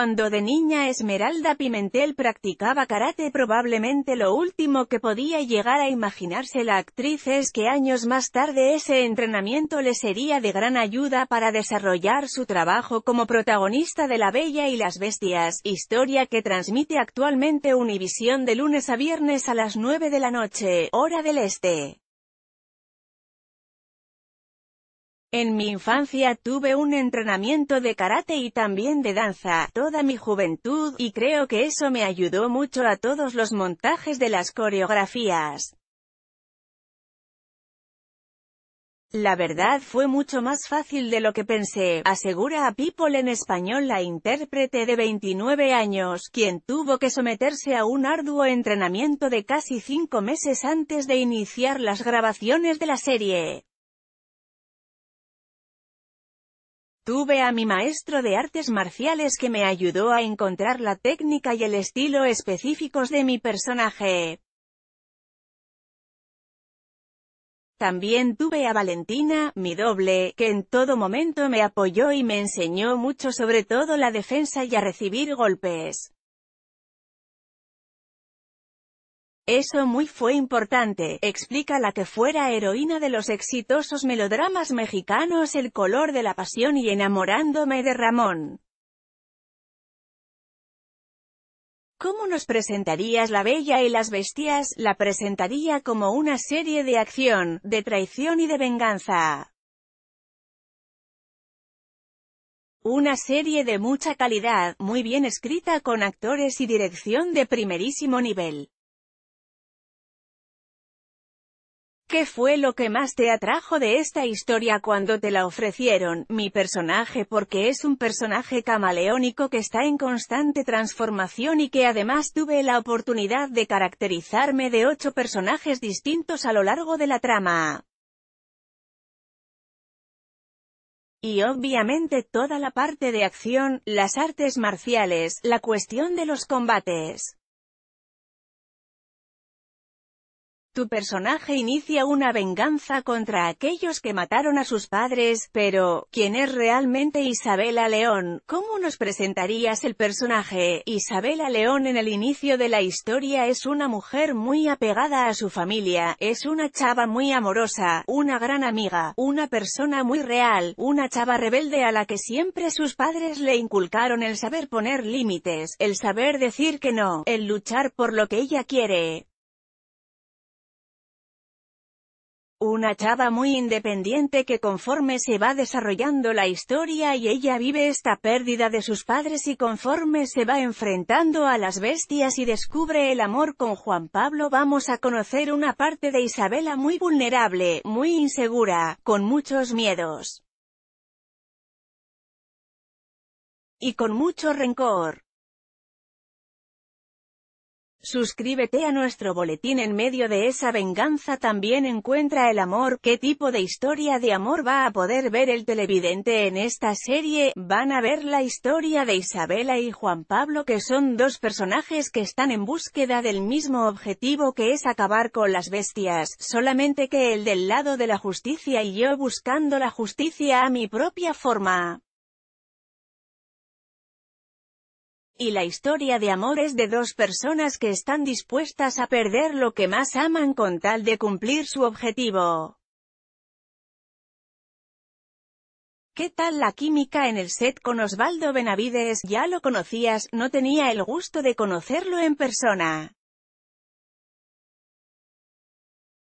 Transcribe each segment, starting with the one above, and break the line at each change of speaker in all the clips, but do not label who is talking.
Cuando de niña Esmeralda Pimentel practicaba karate probablemente lo último que podía llegar a imaginarse la actriz es que años más tarde ese entrenamiento le sería de gran ayuda para desarrollar su trabajo como protagonista de La Bella y las Bestias, historia que transmite actualmente Univisión de lunes a viernes a las 9 de la noche, hora del este. En mi infancia tuve un entrenamiento de karate y también de danza, toda mi juventud, y creo que eso me ayudó mucho a todos los montajes de las coreografías. La verdad fue mucho más fácil de lo que pensé, asegura a People en español la intérprete de 29 años, quien tuvo que someterse a un arduo entrenamiento de casi cinco meses antes de iniciar las grabaciones de la serie. Tuve a mi maestro de artes marciales que me ayudó a encontrar la técnica y el estilo específicos de mi personaje. También tuve a Valentina, mi doble, que en todo momento me apoyó y me enseñó mucho sobre todo la defensa y a recibir golpes. Eso muy fue importante, explica la que fuera heroína de los exitosos melodramas mexicanos El color de la pasión y Enamorándome de Ramón. ¿Cómo nos presentarías La Bella y las Bestias? La presentaría como una serie de acción, de traición y de venganza. Una serie de mucha calidad, muy bien escrita con actores y dirección de primerísimo nivel. ¿Qué fue lo que más te atrajo de esta historia cuando te la ofrecieron? Mi personaje porque es un personaje camaleónico que está en constante transformación y que además tuve la oportunidad de caracterizarme de ocho personajes distintos a lo largo de la trama. y obviamente toda la parte de acción, las artes marciales, la cuestión de los combates. Tu personaje inicia una venganza contra aquellos que mataron a sus padres, pero, ¿quién es realmente Isabela León? ¿Cómo nos presentarías el personaje? Isabela León en el inicio de la historia es una mujer muy apegada a su familia, es una chava muy amorosa, una gran amiga, una persona muy real, una chava rebelde a la que siempre sus padres le inculcaron el saber poner límites, el saber decir que no, el luchar por lo que ella quiere, Una chava muy independiente que conforme se va desarrollando la historia y ella vive esta pérdida de sus padres y conforme se va enfrentando a las bestias y descubre el amor con Juan Pablo vamos a conocer una parte de Isabela muy vulnerable, muy insegura, con muchos miedos. Y con mucho rencor. Suscríbete a nuestro boletín en medio de esa venganza también encuentra el amor. ¿Qué tipo de historia de amor va a poder ver el televidente en esta serie? Van a ver la historia de Isabela y Juan Pablo que son dos personajes que están en búsqueda del mismo objetivo que es acabar con las bestias, solamente que el del lado de la justicia y yo buscando la justicia a mi propia forma. Y la historia de amor es de dos personas que están dispuestas a perder lo que más aman con tal de cumplir su objetivo. ¿Qué tal la química en el set con Osvaldo Benavides? Ya lo conocías, no tenía el gusto de conocerlo en persona.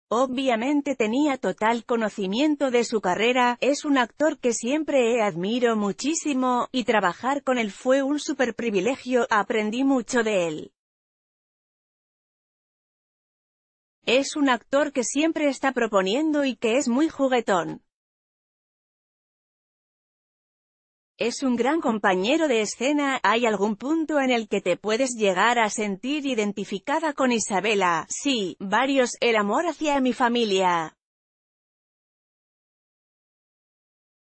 Obviamente tenía total conocimiento de su carrera, es un actor que siempre he admiro muchísimo, y trabajar con él fue un super privilegio, aprendí mucho de él. Es un actor que siempre está proponiendo y que es muy juguetón. Es un gran compañero de escena, hay algún punto en el que te puedes llegar a sentir identificada con Isabela, sí, varios, el amor hacia mi familia.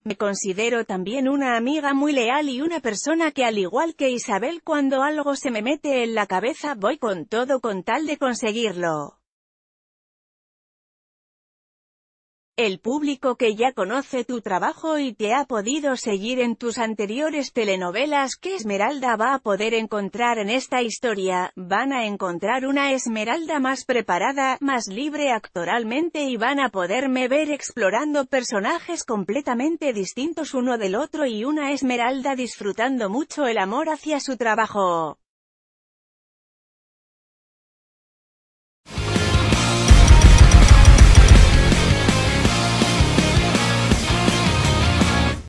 Me considero también una amiga muy leal y una persona que al igual que Isabel cuando algo se me mete en la cabeza voy con todo con tal de conseguirlo. El público que ya conoce tu trabajo y te ha podido seguir en tus anteriores telenovelas que Esmeralda va a poder encontrar en esta historia, van a encontrar una Esmeralda más preparada, más libre actoralmente y van a poderme ver explorando personajes completamente distintos uno del otro y una Esmeralda disfrutando mucho el amor hacia su trabajo.